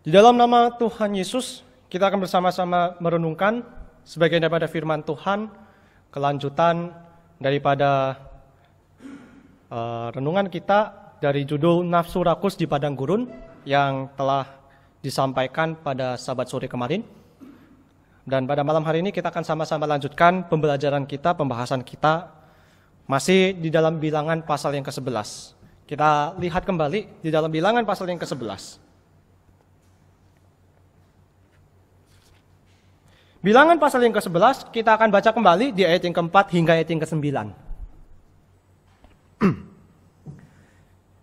Di dalam nama Tuhan Yesus, kita akan bersama-sama merenungkan sebagian daripada firman Tuhan, kelanjutan daripada uh, renungan kita dari judul Nafsu Rakus di Padang Gurun yang telah disampaikan pada sabat sore kemarin. Dan pada malam hari ini kita akan sama-sama lanjutkan pembelajaran kita, pembahasan kita masih di dalam bilangan pasal yang ke-11. Kita lihat kembali di dalam bilangan pasal yang ke-11. Bilangan pasal yang ke-11 kita akan baca kembali di ayat yang keempat hingga ayat yang ke-9.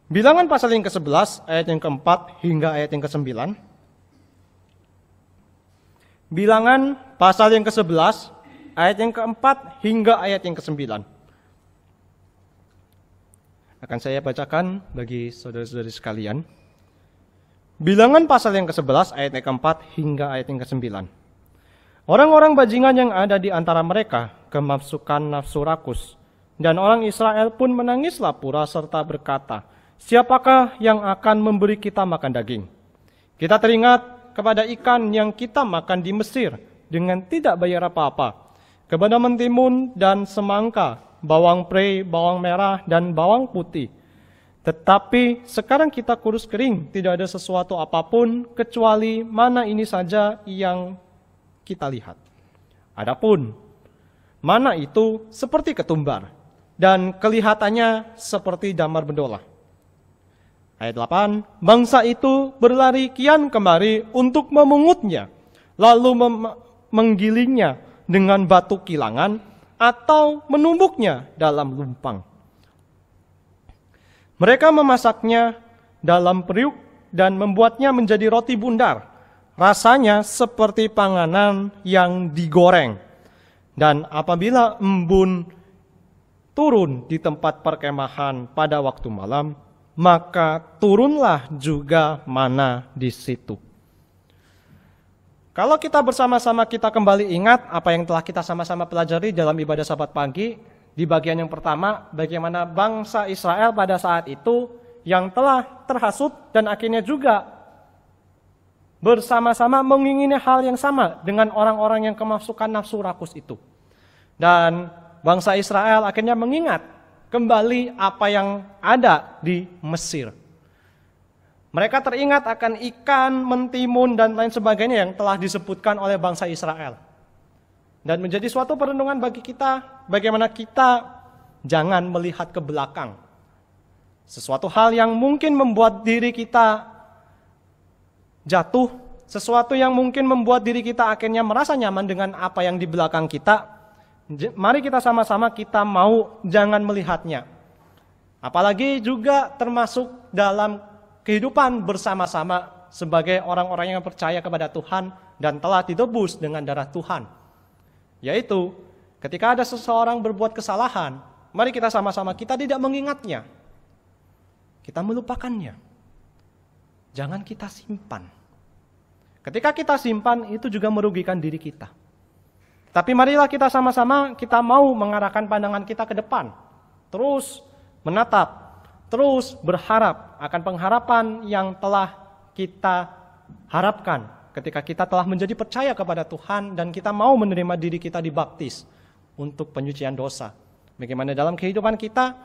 Bilangan pasal yang ke-11 ayat yang keempat hingga ayat yang ke-9. Bilangan pasal yang ke-11 ayat yang keempat hingga ayat yang ke-9. Akan saya bacakan bagi saudara-saudari sekalian. Bilangan pasal yang ke-11 ayat yang keempat hingga ayat yang ke-9. Orang-orang bajingan yang ada di antara mereka kemasukan nafsu rakus, dan orang Israel pun menangis lapura serta berkata, Siapakah yang akan memberi kita makan daging? Kita teringat kepada ikan yang kita makan di Mesir dengan tidak bayar apa-apa, kepada mentimun dan semangka, bawang pre, bawang merah, dan bawang putih. Tetapi sekarang kita kurus kering, tidak ada sesuatu apapun kecuali mana ini saja yang kita lihat. Adapun mana itu seperti ketumbar dan kelihatannya seperti damar bendola. Ayat 8, bangsa itu berlari kian kemari untuk memungutnya, lalu mem menggilingnya dengan batu kilangan atau menumbuknya dalam lumpang. Mereka memasaknya dalam periuk dan membuatnya menjadi roti bundar Rasanya seperti panganan yang digoreng. Dan apabila embun turun di tempat perkemahan pada waktu malam, maka turunlah juga mana di situ. Kalau kita bersama-sama kita kembali ingat apa yang telah kita sama-sama pelajari dalam ibadah sabat pagi, di bagian yang pertama, bagaimana bangsa Israel pada saat itu yang telah terhasut dan akhirnya juga bersama-sama mengingini hal yang sama dengan orang-orang yang kemasukan nafsu rakus itu. Dan bangsa Israel akhirnya mengingat kembali apa yang ada di Mesir. Mereka teringat akan ikan, mentimun, dan lain sebagainya yang telah disebutkan oleh bangsa Israel. Dan menjadi suatu perenungan bagi kita, bagaimana kita jangan melihat ke belakang. Sesuatu hal yang mungkin membuat diri kita jatuh, sesuatu yang mungkin membuat diri kita akhirnya merasa nyaman dengan apa yang di belakang kita, mari kita sama-sama kita mau jangan melihatnya. Apalagi juga termasuk dalam kehidupan bersama-sama sebagai orang-orang yang percaya kepada Tuhan dan telah ditebus dengan darah Tuhan. Yaitu ketika ada seseorang berbuat kesalahan, mari kita sama-sama kita tidak mengingatnya. Kita melupakannya. Jangan kita simpan Ketika kita simpan, itu juga merugikan diri kita. Tapi marilah kita sama-sama kita mau mengarahkan pandangan kita ke depan. Terus menatap, terus berharap akan pengharapan yang telah kita harapkan ketika kita telah menjadi percaya kepada Tuhan dan kita mau menerima diri kita dibaptis untuk penyucian dosa. Bagaimana dalam kehidupan kita,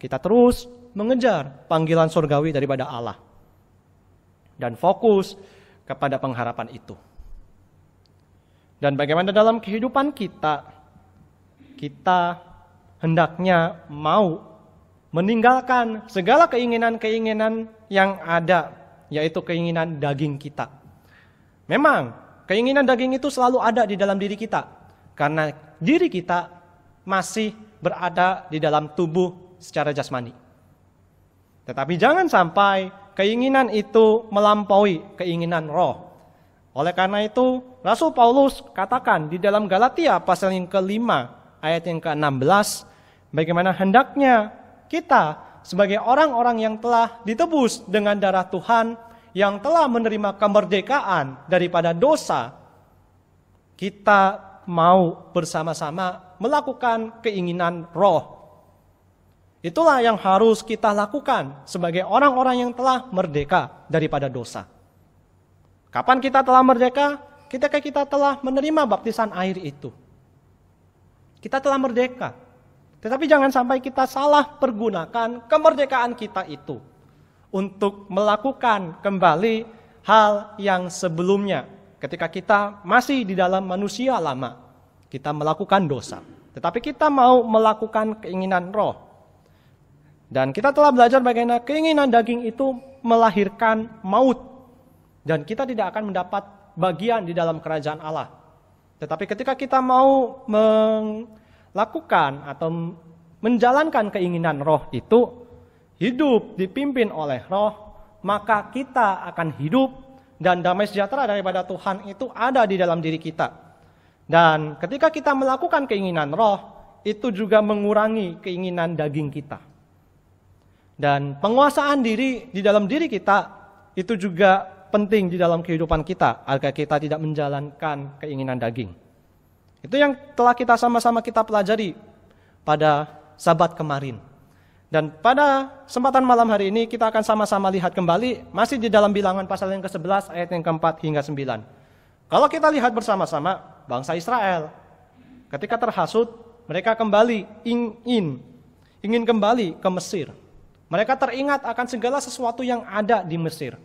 kita terus mengejar panggilan surgawi daripada Allah. Dan fokus kepada pengharapan itu. Dan bagaimana dalam kehidupan kita, kita hendaknya mau meninggalkan segala keinginan-keinginan yang ada, yaitu keinginan daging kita. Memang, keinginan daging itu selalu ada di dalam diri kita, karena diri kita masih berada di dalam tubuh secara jasmani. Tetapi jangan sampai Keinginan itu melampaui keinginan roh. Oleh karena itu, Rasul Paulus katakan di dalam Galatia pasal yang kelima ayat yang ke-16, bagaimana hendaknya kita sebagai orang-orang yang telah ditebus dengan darah Tuhan, yang telah menerima kemerdekaan daripada dosa, kita mau bersama-sama melakukan keinginan roh Itulah yang harus kita lakukan sebagai orang-orang yang telah merdeka daripada dosa. Kapan kita telah merdeka? Ketika kita telah menerima baptisan air itu. Kita telah merdeka. Tetapi jangan sampai kita salah pergunakan kemerdekaan kita itu untuk melakukan kembali hal yang sebelumnya ketika kita masih di dalam manusia lama. Kita melakukan dosa. Tetapi kita mau melakukan keinginan roh, dan kita telah belajar bagaimana keinginan daging itu melahirkan maut. Dan kita tidak akan mendapat bagian di dalam kerajaan Allah. Tetapi ketika kita mau melakukan atau menjalankan keinginan roh itu, hidup dipimpin oleh roh, maka kita akan hidup dan damai sejahtera daripada Tuhan itu ada di dalam diri kita. Dan ketika kita melakukan keinginan roh, itu juga mengurangi keinginan daging kita. Dan penguasaan diri di dalam diri kita itu juga penting di dalam kehidupan kita agar kita tidak menjalankan keinginan daging. Itu yang telah kita sama-sama kita pelajari pada sabat kemarin. Dan pada kesempatan malam hari ini kita akan sama-sama lihat kembali masih di dalam bilangan pasal yang ke-11 ayat yang ke-4 hingga 9. Kalau kita lihat bersama-sama bangsa Israel ketika terhasut mereka kembali ingin ingin kembali ke Mesir mereka teringat akan segala sesuatu yang ada di Mesir.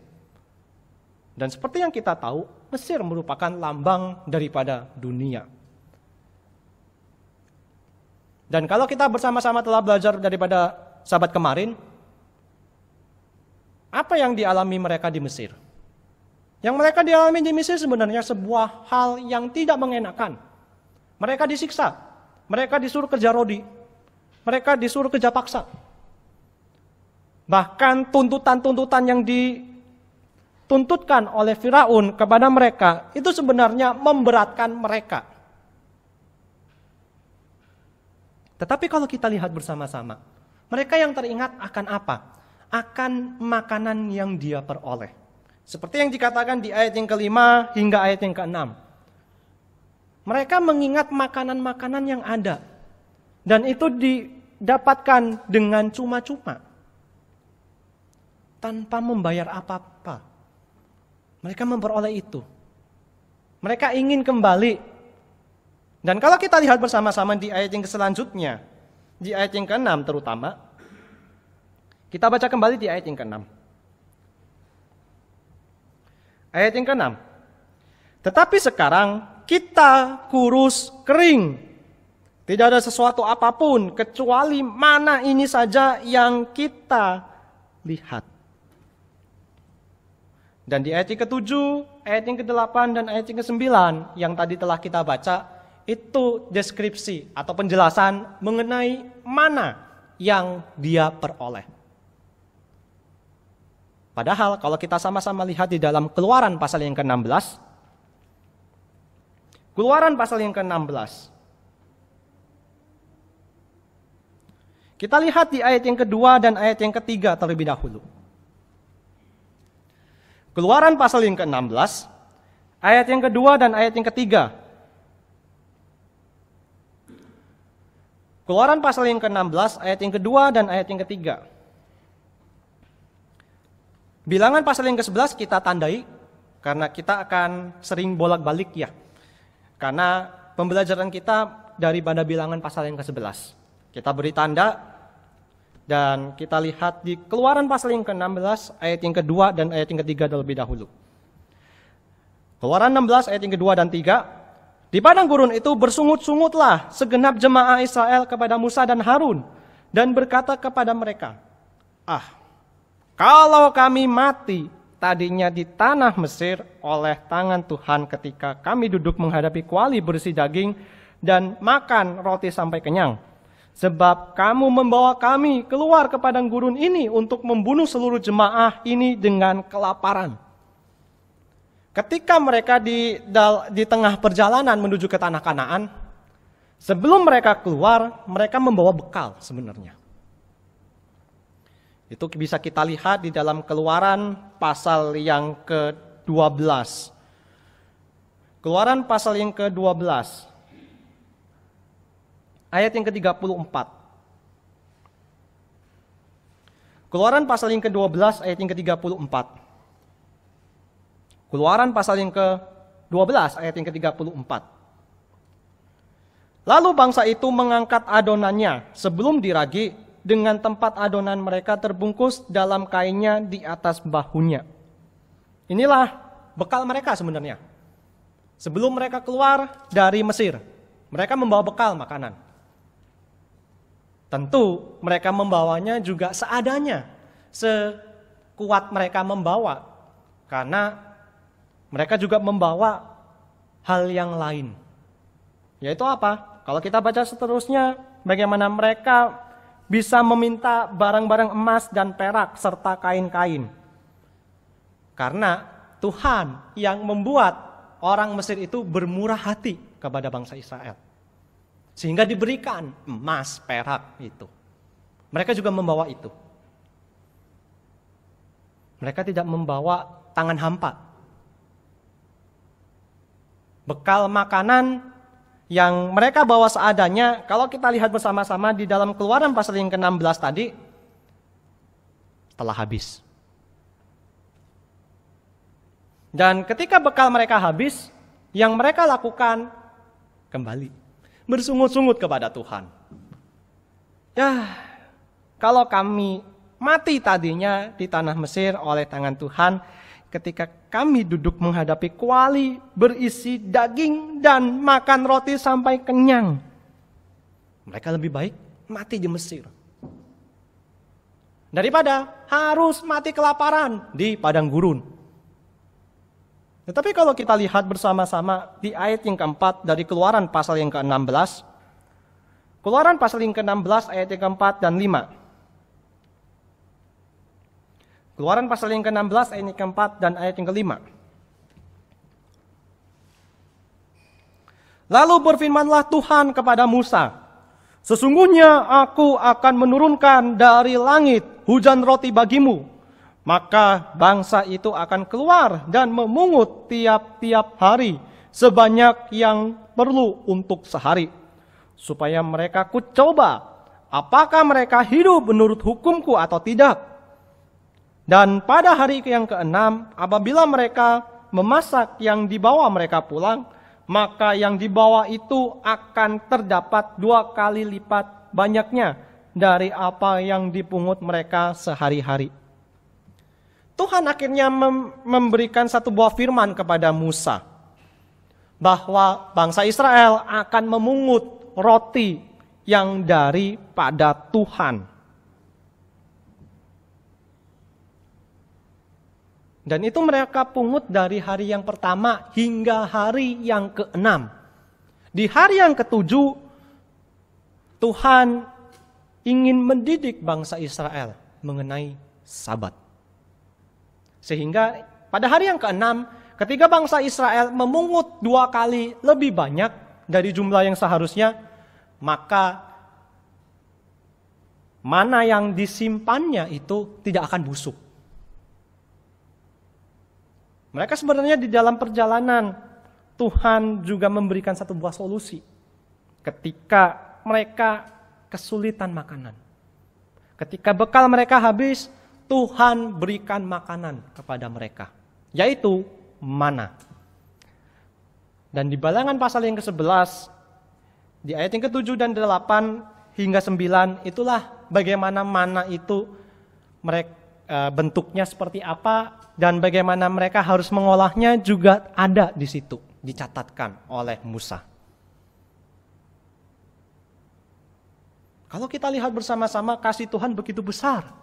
Dan seperti yang kita tahu, Mesir merupakan lambang daripada dunia. Dan kalau kita bersama-sama telah belajar daripada sahabat kemarin, apa yang dialami mereka di Mesir? Yang mereka dialami di Mesir sebenarnya sebuah hal yang tidak mengenakan. Mereka disiksa, mereka disuruh kerja rodi, mereka disuruh kerja paksa, Bahkan tuntutan-tuntutan yang dituntutkan oleh Firaun kepada mereka itu sebenarnya memberatkan mereka. Tetapi kalau kita lihat bersama-sama, mereka yang teringat akan apa? Akan makanan yang dia peroleh. Seperti yang dikatakan di ayat yang kelima hingga ayat yang keenam. Mereka mengingat makanan-makanan yang ada. Dan itu didapatkan dengan cuma-cuma tanpa membayar apa-apa. Mereka memperoleh itu. Mereka ingin kembali. Dan kalau kita lihat bersama-sama di ayat yang selanjutnya, di ayat yang ke-6 terutama, kita baca kembali di ayat yang ke-6. Ayat yang ke-6. Tetapi sekarang kita kurus kering tidak ada sesuatu apapun kecuali mana ini saja yang kita lihat. Dan di ayat yang ke-7, ayat yang ke-8, dan ayat yang ke-9 yang tadi telah kita baca, itu deskripsi atau penjelasan mengenai mana yang dia peroleh. Padahal kalau kita sama-sama lihat di dalam keluaran pasal yang ke-16, keluaran pasal yang ke-16, kita lihat di ayat yang kedua dan ayat yang ketiga terlebih dahulu. Keluaran pasal yang ke-16, ayat yang kedua dan ayat yang ketiga. Keluaran pasal yang ke-16, ayat yang kedua dan ayat yang ketiga. Bilangan pasal yang ke-11 kita tandai karena kita akan sering bolak-balik ya. Karena pembelajaran kita daripada bilangan pasal yang ke-11. Kita beri tanda dan kita lihat di keluaran pasal yang ke-16, ayat yang kedua dan ayat yang ketiga terlebih dahulu. Keluaran 16 ayat yang kedua dan tiga, Di padang gurun itu bersungut-sungutlah segenap jemaah Israel kepada Musa dan Harun dan berkata kepada mereka, Ah, kalau kami mati tadinya di tanah Mesir oleh tangan Tuhan ketika kami duduk menghadapi kuali bersih daging dan makan roti sampai kenyang. Sebab kamu membawa kami keluar ke padang gurun ini untuk membunuh seluruh jemaah ini dengan kelaparan. Ketika mereka di, di tengah perjalanan menuju ke tanah Kanaan, sebelum mereka keluar, mereka membawa bekal sebenarnya. Itu bisa kita lihat di dalam keluaran pasal yang ke-12. Keluaran pasal yang ke-12 ayat yang ke-34. Keluaran pasal yang ke-12 ayat yang ke-34. Keluaran pasal yang ke-12 ayat yang ke-34. Lalu bangsa itu mengangkat adonannya sebelum diragi dengan tempat adonan mereka terbungkus dalam kainnya di atas bahunya. Inilah bekal mereka sebenarnya. Sebelum mereka keluar dari Mesir, mereka membawa bekal makanan. Tentu mereka membawanya juga seadanya, sekuat mereka membawa. Karena mereka juga membawa hal yang lain. Yaitu apa? Kalau kita baca seterusnya, bagaimana mereka bisa meminta barang-barang emas dan perak serta kain-kain. Karena Tuhan yang membuat orang Mesir itu bermurah hati kepada bangsa Israel. Sehingga diberikan emas, perak itu. Mereka juga membawa itu. Mereka tidak membawa tangan hampa. Bekal makanan yang mereka bawa seadanya, kalau kita lihat bersama-sama di dalam keluaran pasal yang ke-16 tadi, telah habis. Dan ketika bekal mereka habis, yang mereka lakukan kembali bersungut-sungut kepada Tuhan. Ya, kalau kami mati tadinya di tanah Mesir oleh tangan Tuhan, ketika kami duduk menghadapi kuali berisi daging dan makan roti sampai kenyang. Mereka lebih baik mati di Mesir. Daripada harus mati kelaparan di padang gurun. Tetapi kalau kita lihat bersama-sama di ayat yang keempat dari keluaran pasal yang ke-16, keluaran pasal yang ke-16 ayat yang keempat dan lima, Keluaran pasal yang ke-16 ayat yang keempat dan ayat yang kelima. Lalu berfirmanlah Tuhan kepada Musa, Sesungguhnya aku akan menurunkan dari langit hujan roti bagimu maka bangsa itu akan keluar dan memungut tiap-tiap hari sebanyak yang perlu untuk sehari, supaya mereka kucoba apakah mereka hidup menurut hukumku atau tidak. Dan pada hari yang keenam, apabila mereka memasak yang dibawa mereka pulang, maka yang dibawa itu akan terdapat dua kali lipat banyaknya dari apa yang dipungut mereka sehari-hari. Tuhan akhirnya mem memberikan satu buah firman kepada Musa bahwa bangsa Israel akan memungut roti yang daripada Tuhan. Dan itu mereka pungut dari hari yang pertama hingga hari yang keenam. Di hari yang ketujuh, Tuhan ingin mendidik bangsa Israel mengenai Sabat. Sehingga pada hari yang keenam, ketika bangsa Israel memungut dua kali lebih banyak dari jumlah yang seharusnya, maka mana yang disimpannya itu tidak akan busuk. Mereka sebenarnya di dalam perjalanan, Tuhan juga memberikan satu buah solusi. Ketika mereka kesulitan makanan. Ketika bekal mereka habis, Tuhan berikan makanan kepada mereka, yaitu mana. Dan di balangan pasal yang ke-11, di ayat yang ke-7 dan ke 8 hingga 9, itulah bagaimana mana itu mereka e, bentuknya seperti apa dan bagaimana mereka harus mengolahnya juga ada di situ dicatatkan oleh Musa. Kalau kita lihat bersama-sama kasih Tuhan begitu besar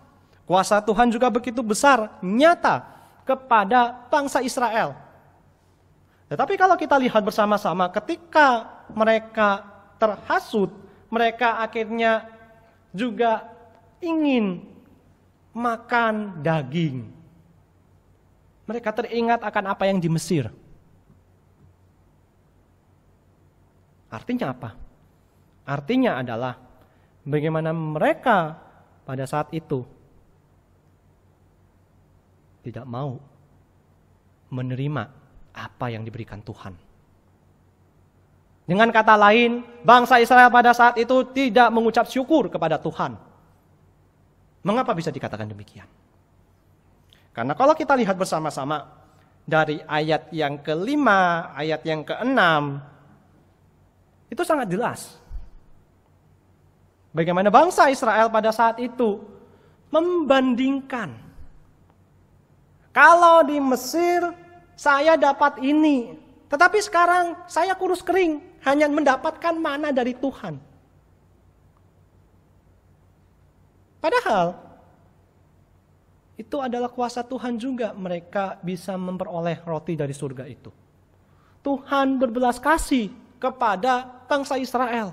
Kuasa Tuhan juga begitu besar, nyata kepada bangsa Israel. Tetapi kalau kita lihat bersama-sama, ketika mereka terhasut, mereka akhirnya juga ingin makan daging. Mereka teringat akan apa yang di Mesir. Artinya apa? Artinya adalah bagaimana mereka pada saat itu tidak mau menerima apa yang diberikan Tuhan. Dengan kata lain, bangsa Israel pada saat itu tidak mengucap syukur kepada Tuhan. Mengapa bisa dikatakan demikian? Karena kalau kita lihat bersama-sama dari ayat yang kelima, ayat yang keenam, itu sangat jelas. Bagaimana bangsa Israel pada saat itu membandingkan kalau di Mesir saya dapat ini, tetapi sekarang saya kurus kering, hanya mendapatkan mana dari Tuhan. Padahal itu adalah kuasa Tuhan juga mereka bisa memperoleh roti dari surga itu. Tuhan berbelas kasih kepada bangsa Israel.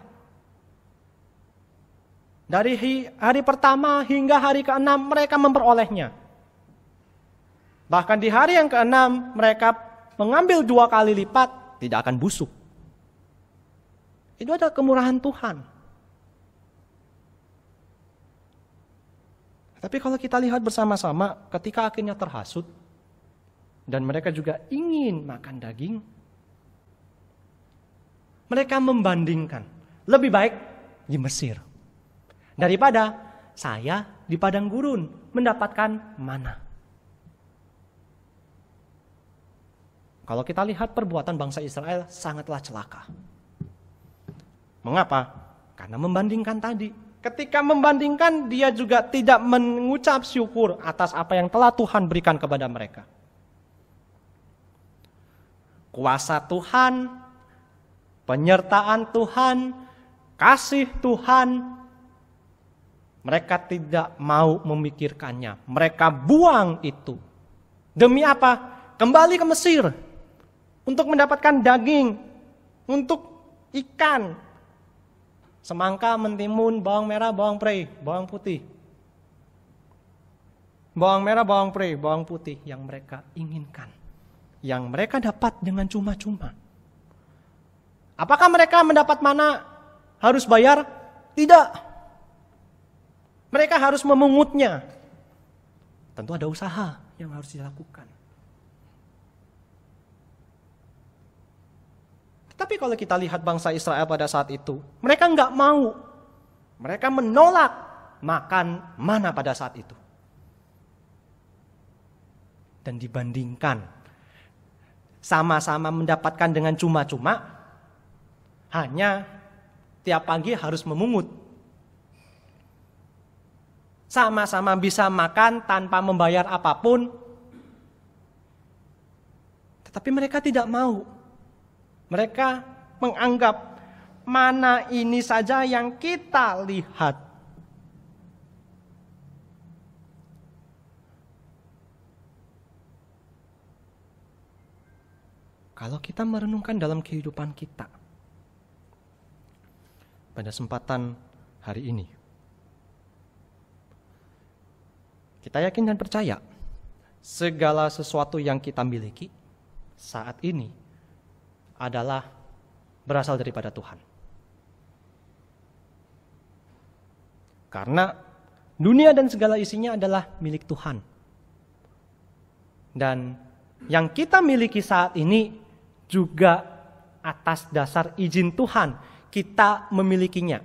Dari hari pertama hingga hari keenam mereka memperolehnya. Bahkan di hari yang keenam mereka mengambil dua kali lipat tidak akan busuk. Itu adalah kemurahan Tuhan. Tapi kalau kita lihat bersama-sama ketika akhirnya terhasut dan mereka juga ingin makan daging, mereka membandingkan lebih baik di Mesir daripada saya di padang gurun mendapatkan mana. Kalau kita lihat perbuatan bangsa Israel sangatlah celaka. Mengapa? Karena membandingkan tadi. Ketika membandingkan dia juga tidak mengucap syukur atas apa yang telah Tuhan berikan kepada mereka. Kuasa Tuhan, penyertaan Tuhan, kasih Tuhan, mereka tidak mau memikirkannya. Mereka buang itu. Demi apa? Kembali ke Mesir untuk mendapatkan daging, untuk ikan, semangka, mentimun, bawang merah, bawang prei, bawang putih. Bawang merah, bawang prei, bawang putih yang mereka inginkan. Yang mereka dapat dengan cuma-cuma. Apakah mereka mendapat mana harus bayar? Tidak. Mereka harus memungutnya. Tentu ada usaha yang harus dilakukan. Tapi kalau kita lihat bangsa Israel pada saat itu, mereka nggak mau. Mereka menolak makan mana pada saat itu. Dan dibandingkan sama-sama mendapatkan dengan cuma-cuma, hanya tiap pagi harus memungut. Sama-sama bisa makan tanpa membayar apapun, tetapi mereka tidak mau mereka menganggap mana ini saja yang kita lihat. Kalau kita merenungkan dalam kehidupan kita, pada kesempatan hari ini, kita yakin dan percaya segala sesuatu yang kita miliki saat ini adalah berasal daripada Tuhan. Karena dunia dan segala isinya adalah milik Tuhan. Dan yang kita miliki saat ini juga atas dasar izin Tuhan kita memilikinya.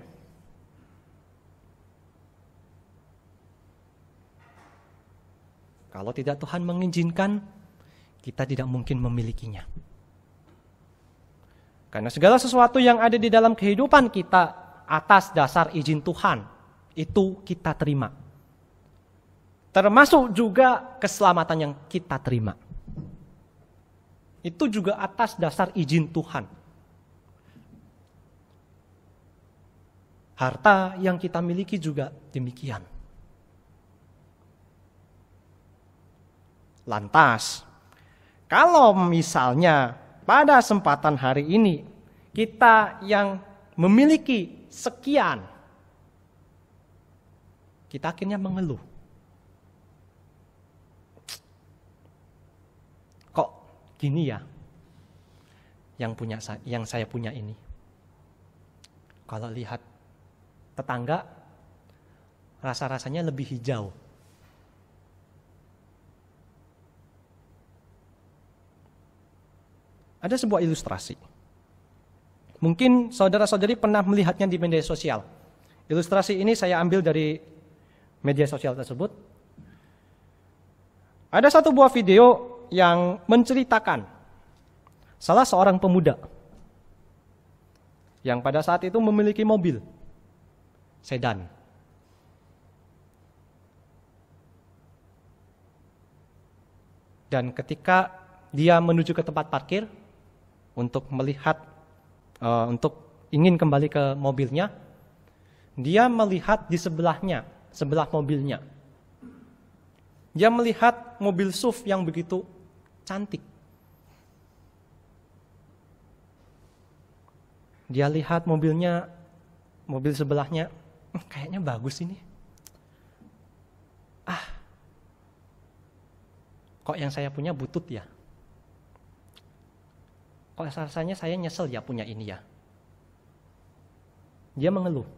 Kalau tidak Tuhan mengizinkan, kita tidak mungkin memilikinya. Karena segala sesuatu yang ada di dalam kehidupan kita atas dasar izin Tuhan, itu kita terima. Termasuk juga keselamatan yang kita terima. Itu juga atas dasar izin Tuhan. Harta yang kita miliki juga demikian. Lantas, kalau misalnya pada kesempatan hari ini kita yang memiliki sekian kita akhirnya mengeluh. Kok gini ya? Yang punya yang saya punya ini. Kalau lihat tetangga rasa-rasanya lebih hijau. Ada sebuah ilustrasi. Mungkin saudara-saudari pernah melihatnya di media sosial. Ilustrasi ini saya ambil dari media sosial tersebut. Ada satu buah video yang menceritakan salah seorang pemuda yang pada saat itu memiliki mobil sedan. Dan ketika dia menuju ke tempat parkir, untuk melihat, uh, untuk ingin kembali ke mobilnya, dia melihat di sebelahnya, sebelah mobilnya. Dia melihat mobil SUV yang begitu cantik. Dia lihat mobilnya, mobil sebelahnya, hmm, kayaknya bagus ini. Ah, kok yang saya punya butut ya? oh rasanya saya nyesel ya punya ini ya. Dia mengeluh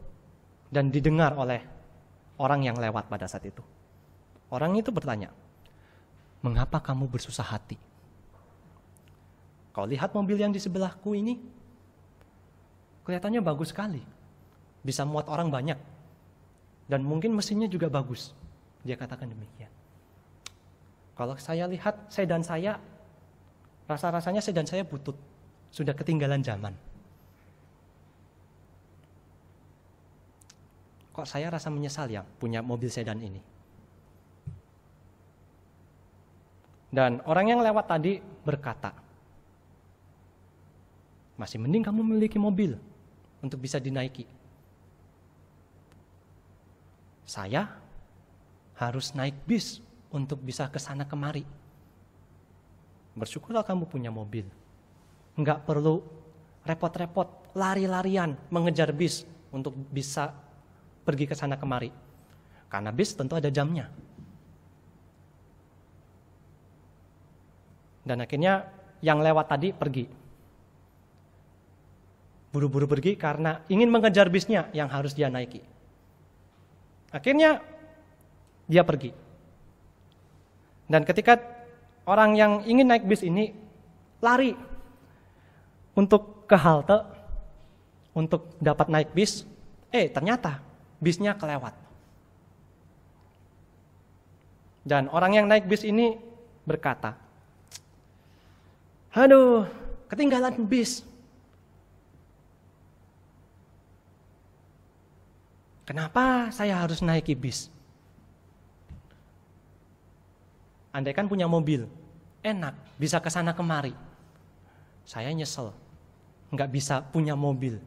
dan didengar oleh orang yang lewat pada saat itu. Orang itu bertanya, mengapa kamu bersusah hati? Kau lihat mobil yang di sebelahku ini? Kelihatannya bagus sekali. Bisa muat orang banyak. Dan mungkin mesinnya juga bagus. Dia katakan demikian. Kalau saya lihat sedan saya Rasa-rasanya sedan saya butut, sudah ketinggalan zaman. Kok saya rasa menyesal ya punya mobil sedan ini? Dan orang yang lewat tadi berkata, masih mending kamu memiliki mobil untuk bisa dinaiki. Saya harus naik bis untuk bisa ke sana kemari bersyukurlah kamu punya mobil. Enggak perlu repot-repot, lari-larian, mengejar bis untuk bisa pergi ke sana kemari. Karena bis tentu ada jamnya. Dan akhirnya yang lewat tadi pergi. Buru-buru pergi karena ingin mengejar bisnya yang harus dia naiki. Akhirnya dia pergi. Dan ketika orang yang ingin naik bis ini lari untuk ke halte untuk dapat naik bis. Eh, ternyata bisnya kelewat. Dan orang yang naik bis ini berkata, "Aduh, ketinggalan bis." Kenapa saya harus naik bis? andai kan punya mobil, enak, bisa ke sana kemari. Saya nyesel, nggak bisa punya mobil.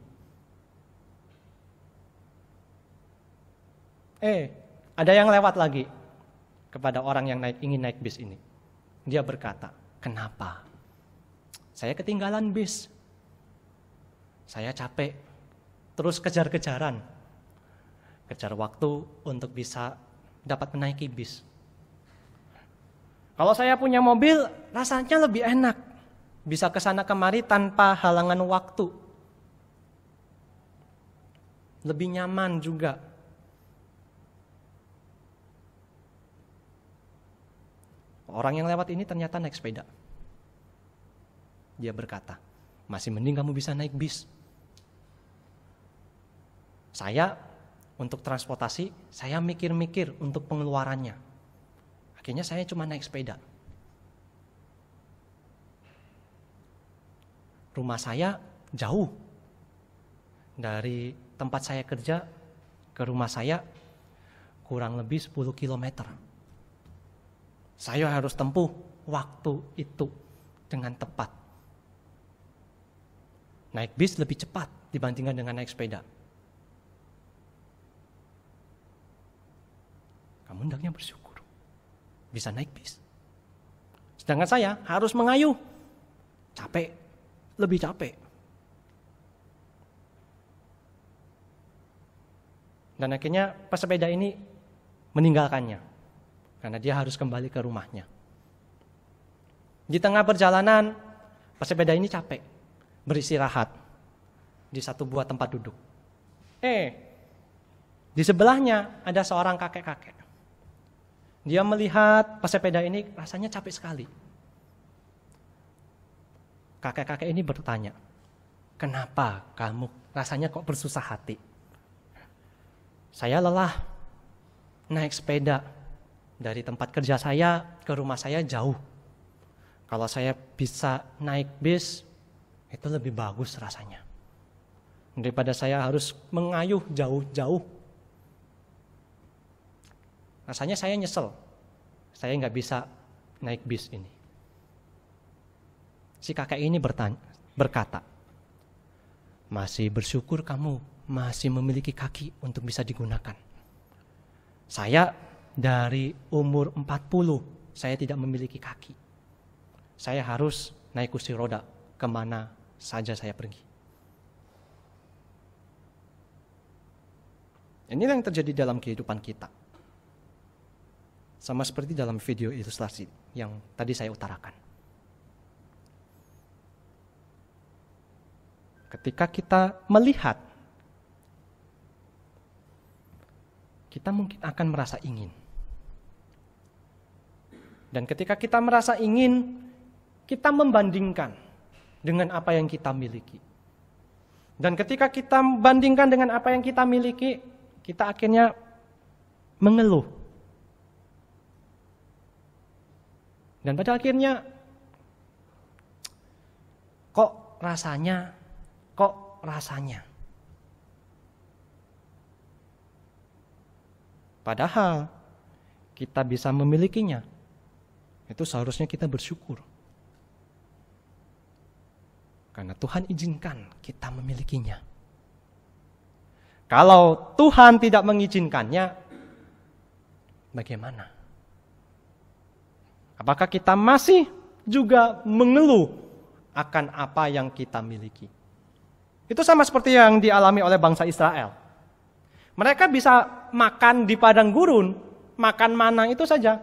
Eh, ada yang lewat lagi kepada orang yang naik, ingin naik bis ini. Dia berkata, kenapa? Saya ketinggalan bis. Saya capek. Terus kejar-kejaran. Kejar waktu untuk bisa dapat menaiki bis. Kalau saya punya mobil, rasanya lebih enak. Bisa ke sana kemari tanpa halangan waktu. Lebih nyaman juga. Orang yang lewat ini ternyata naik sepeda. Dia berkata, masih mending kamu bisa naik bis. Saya untuk transportasi, saya mikir-mikir untuk pengeluarannya. Akhirnya saya cuma naik sepeda. Rumah saya jauh dari tempat saya kerja ke rumah saya kurang lebih 10 km. Saya harus tempuh waktu itu dengan tepat. Naik bis lebih cepat dibandingkan dengan naik sepeda. Kamu hendaknya bersyukur bisa naik bis. Sedangkan saya harus mengayuh. Capek, lebih capek. Dan akhirnya pesepeda ini meninggalkannya. Karena dia harus kembali ke rumahnya. Di tengah perjalanan, pesepeda ini capek. Beristirahat di satu buah tempat duduk. Eh, di sebelahnya ada seorang kakek-kakek. Dia melihat pesepeda ini rasanya capek sekali. Kakek-kakek ini bertanya, kenapa kamu rasanya kok bersusah hati? Saya lelah naik sepeda dari tempat kerja saya ke rumah saya jauh. Kalau saya bisa naik bis, itu lebih bagus rasanya. Daripada saya harus mengayuh jauh-jauh rasanya saya nyesel. Saya nggak bisa naik bis ini. Si kakek ini bertanya, berkata, masih bersyukur kamu masih memiliki kaki untuk bisa digunakan. Saya dari umur 40, saya tidak memiliki kaki. Saya harus naik kursi roda kemana saja saya pergi. Ini yang terjadi dalam kehidupan kita. Sama seperti dalam video ilustrasi yang tadi saya utarakan. Ketika kita melihat, kita mungkin akan merasa ingin. Dan ketika kita merasa ingin, kita membandingkan dengan apa yang kita miliki. Dan ketika kita bandingkan dengan apa yang kita miliki, kita akhirnya mengeluh Dan pada akhirnya kok rasanya kok rasanya Padahal kita bisa memilikinya. Itu seharusnya kita bersyukur. Karena Tuhan izinkan kita memilikinya. Kalau Tuhan tidak mengizinkannya, bagaimana? Apakah kita masih juga mengeluh akan apa yang kita miliki? Itu sama seperti yang dialami oleh bangsa Israel. Mereka bisa makan di padang gurun, makan mana itu saja.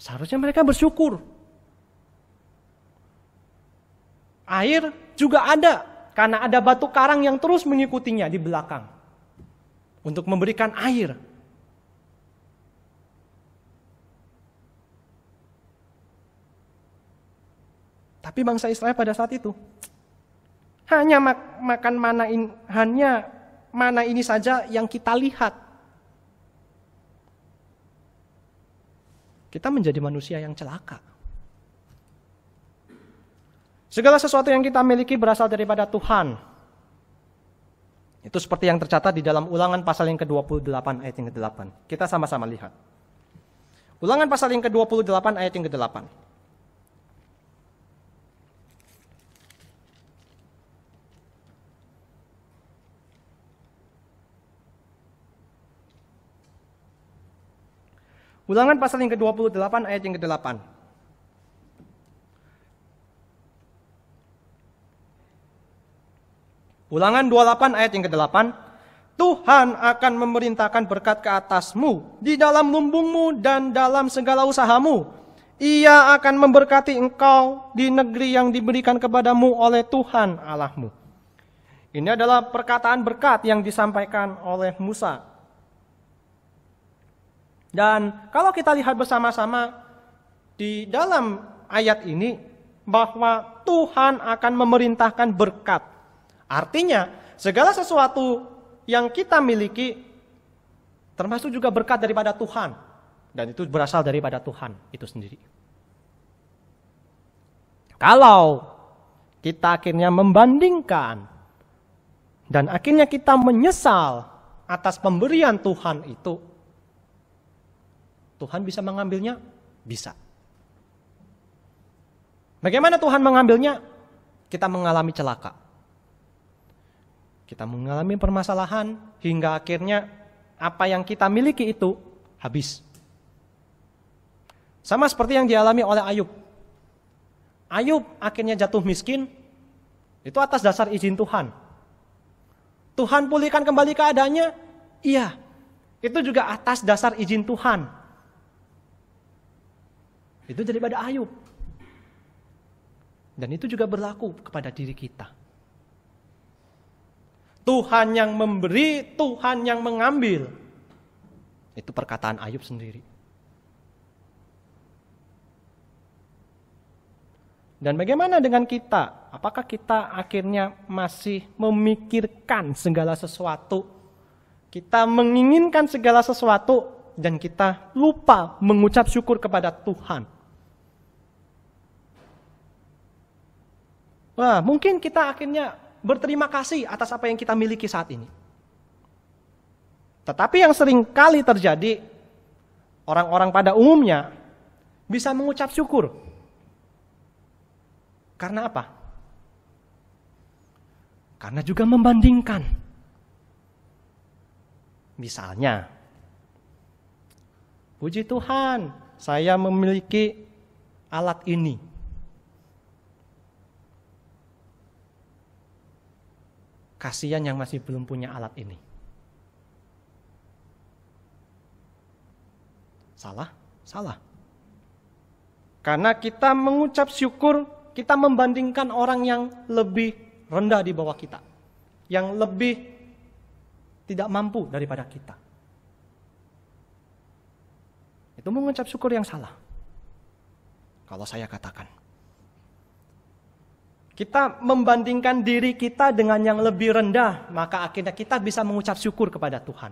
Seharusnya mereka bersyukur. Air juga ada karena ada batu karang yang terus mengikutinya di belakang untuk memberikan air Tapi bangsa Israel pada saat itu hanya mak makan mana in, hanya mana ini saja yang kita lihat. Kita menjadi manusia yang celaka. Segala sesuatu yang kita miliki berasal daripada Tuhan. Itu seperti yang tercatat di dalam ulangan pasal yang ke-28 ayat yang ke-8. Kita sama-sama lihat. Ulangan pasal yang ke-28 ayat yang ke-8. Ulangan pasal yang ke-28 ayat yang ke-8. Ulangan 28 ayat yang ke-8. Tuhan akan memerintahkan berkat ke atasmu di dalam lumbungmu dan dalam segala usahamu. Ia akan memberkati engkau di negeri yang diberikan kepadamu oleh Tuhan Allahmu. Ini adalah perkataan berkat yang disampaikan oleh Musa dan kalau kita lihat bersama-sama di dalam ayat ini bahwa Tuhan akan memerintahkan berkat. Artinya, segala sesuatu yang kita miliki termasuk juga berkat daripada Tuhan dan itu berasal daripada Tuhan itu sendiri. Kalau kita akhirnya membandingkan dan akhirnya kita menyesal atas pemberian Tuhan itu, Tuhan bisa mengambilnya? Bisa. Bagaimana Tuhan mengambilnya? Kita mengalami celaka. Kita mengalami permasalahan hingga akhirnya apa yang kita miliki itu habis. Sama seperti yang dialami oleh Ayub. Ayub akhirnya jatuh miskin, itu atas dasar izin Tuhan. Tuhan pulihkan kembali keadaannya, iya. Itu juga atas dasar izin Tuhan. Itu daripada Ayub. Dan itu juga berlaku kepada diri kita. Tuhan yang memberi, Tuhan yang mengambil. Itu perkataan Ayub sendiri. Dan bagaimana dengan kita? Apakah kita akhirnya masih memikirkan segala sesuatu? Kita menginginkan segala sesuatu dan kita lupa mengucap syukur kepada Tuhan. Wah, mungkin kita akhirnya berterima kasih atas apa yang kita miliki saat ini. Tetapi yang sering kali terjadi, orang-orang pada umumnya bisa mengucap syukur. Karena apa? Karena juga membandingkan. Misalnya, puji Tuhan, saya memiliki alat ini kasihan yang masih belum punya alat ini. Salah, salah. Karena kita mengucap syukur, kita membandingkan orang yang lebih rendah di bawah kita, yang lebih tidak mampu daripada kita. Itu mengucap syukur yang salah. Kalau saya katakan, kita membandingkan diri kita dengan yang lebih rendah, maka akhirnya kita bisa mengucap syukur kepada Tuhan.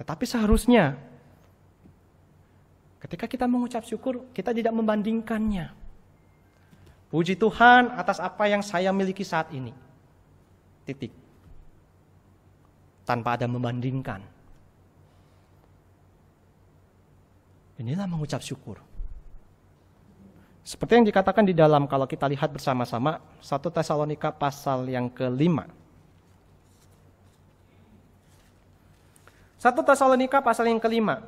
Tetapi seharusnya, ketika kita mengucap syukur, kita tidak membandingkannya. Puji Tuhan atas apa yang saya miliki saat ini. Titik. Tanpa ada membandingkan. Inilah mengucap syukur. Seperti yang dikatakan di dalam kalau kita lihat bersama-sama 1 Tesalonika pasal yang kelima. 1 Tesalonika pasal yang kelima.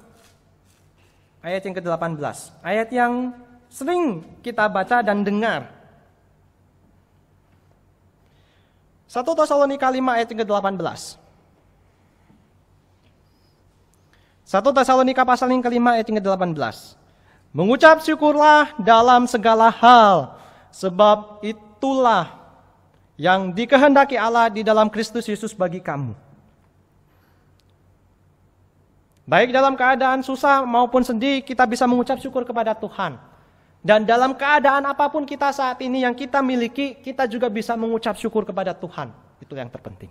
Ayat yang ke-18. Ayat yang sering kita baca dan dengar. 1 Tesalonika 5 ayat yang ke-18. 1 Tesalonika pasal yang kelima ayat yang ke-18. Mengucap syukurlah dalam segala hal, sebab itulah yang dikehendaki Allah di dalam Kristus Yesus bagi kamu. Baik dalam keadaan susah maupun sedih, kita bisa mengucap syukur kepada Tuhan. Dan dalam keadaan apapun kita saat ini yang kita miliki, kita juga bisa mengucap syukur kepada Tuhan. Itu yang terpenting.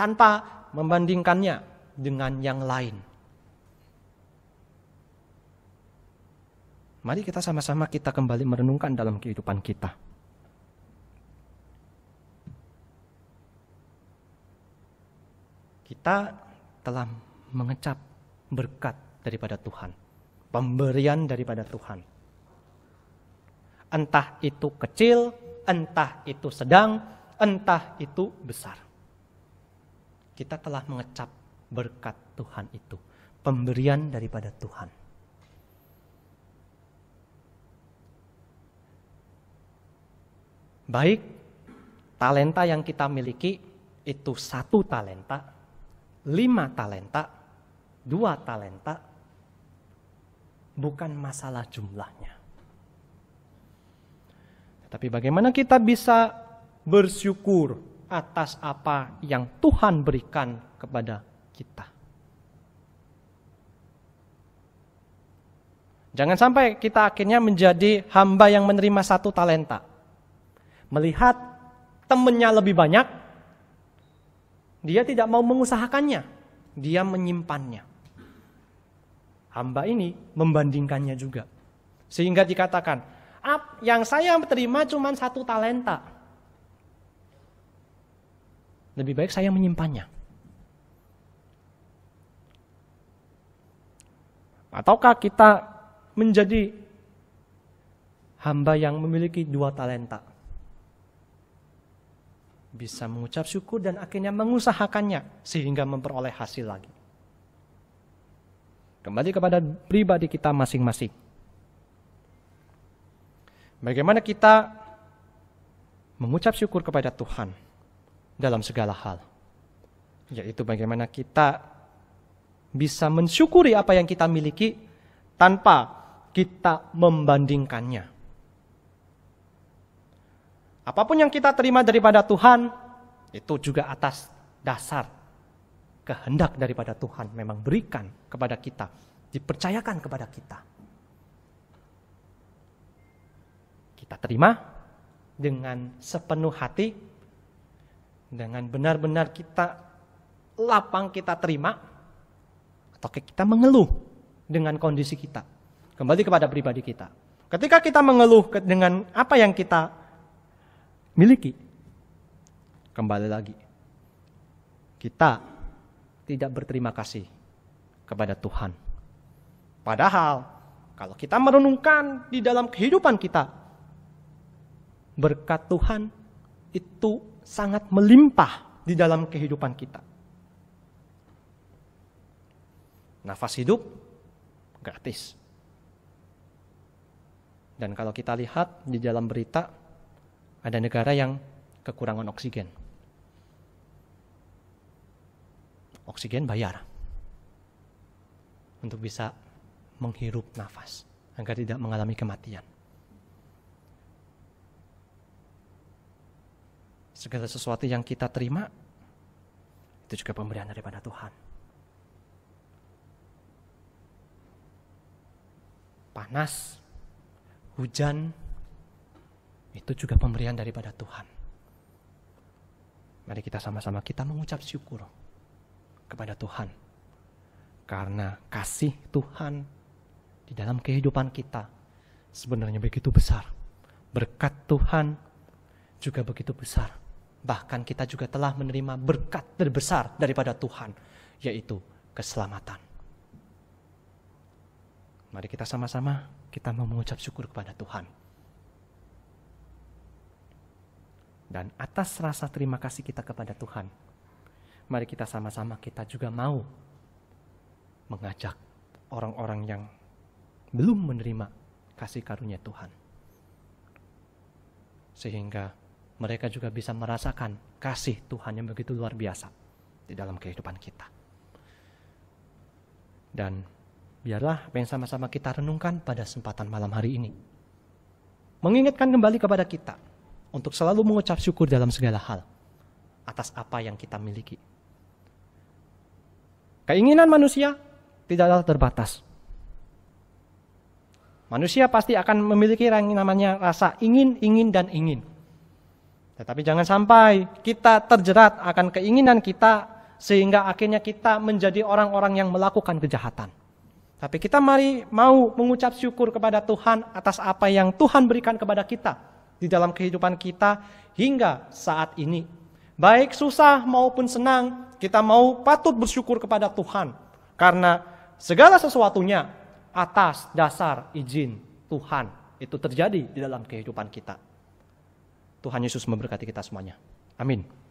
Tanpa membandingkannya dengan yang lain. Mari kita sama-sama kita kembali merenungkan dalam kehidupan kita. Kita telah mengecap berkat daripada Tuhan, pemberian daripada Tuhan. Entah itu kecil, entah itu sedang, entah itu besar. Kita telah mengecap berkat Tuhan itu, pemberian daripada Tuhan. Baik, talenta yang kita miliki itu satu talenta, lima talenta, dua talenta, bukan masalah jumlahnya. Tapi bagaimana kita bisa bersyukur atas apa yang Tuhan berikan kepada kita. Jangan sampai kita akhirnya menjadi hamba yang menerima satu talenta melihat temennya lebih banyak, dia tidak mau mengusahakannya, dia menyimpannya. Hamba ini membandingkannya juga. Sehingga dikatakan, ap yang saya terima cuma satu talenta. Lebih baik saya menyimpannya. Ataukah kita menjadi hamba yang memiliki dua talenta? bisa mengucap syukur dan akhirnya mengusahakannya sehingga memperoleh hasil lagi. Kembali kepada pribadi kita masing-masing. Bagaimana kita mengucap syukur kepada Tuhan dalam segala hal. Yaitu bagaimana kita bisa mensyukuri apa yang kita miliki tanpa kita membandingkannya. Apapun yang kita terima daripada Tuhan, itu juga atas dasar kehendak daripada Tuhan memang berikan kepada kita, dipercayakan kepada kita. Kita terima dengan sepenuh hati, dengan benar-benar kita lapang kita terima, atau kita mengeluh dengan kondisi kita. Kembali kepada pribadi kita. Ketika kita mengeluh dengan apa yang kita miliki. Kembali lagi, kita tidak berterima kasih kepada Tuhan. Padahal, kalau kita merenungkan di dalam kehidupan kita, berkat Tuhan itu sangat melimpah di dalam kehidupan kita. Nafas hidup gratis. Dan kalau kita lihat di dalam berita ada negara yang kekurangan oksigen. Oksigen bayar untuk bisa menghirup nafas agar tidak mengalami kematian. Segala sesuatu yang kita terima itu juga pemberian daripada Tuhan. Panas, hujan, itu juga pemberian daripada Tuhan. Mari kita sama-sama kita mengucap syukur kepada Tuhan. Karena kasih Tuhan di dalam kehidupan kita sebenarnya begitu besar. Berkat Tuhan juga begitu besar. Bahkan kita juga telah menerima berkat terbesar daripada Tuhan, yaitu keselamatan. Mari kita sama-sama kita mengucap syukur kepada Tuhan. Dan atas rasa terima kasih kita kepada Tuhan, mari kita sama-sama kita juga mau mengajak orang-orang yang belum menerima kasih karunia Tuhan. Sehingga mereka juga bisa merasakan kasih Tuhan yang begitu luar biasa di dalam kehidupan kita. Dan biarlah apa yang sama-sama kita renungkan pada kesempatan malam hari ini. Mengingatkan kembali kepada kita untuk selalu mengucap syukur dalam segala hal atas apa yang kita miliki. Keinginan manusia tidaklah terbatas. Manusia pasti akan memiliki yang namanya rasa ingin, ingin, dan ingin. Tetapi jangan sampai kita terjerat akan keinginan kita sehingga akhirnya kita menjadi orang-orang yang melakukan kejahatan. Tapi kita mari mau mengucap syukur kepada Tuhan atas apa yang Tuhan berikan kepada kita di dalam kehidupan kita hingga saat ini. Baik susah maupun senang, kita mau patut bersyukur kepada Tuhan karena segala sesuatunya atas dasar izin Tuhan itu terjadi di dalam kehidupan kita. Tuhan Yesus memberkati kita semuanya. Amin.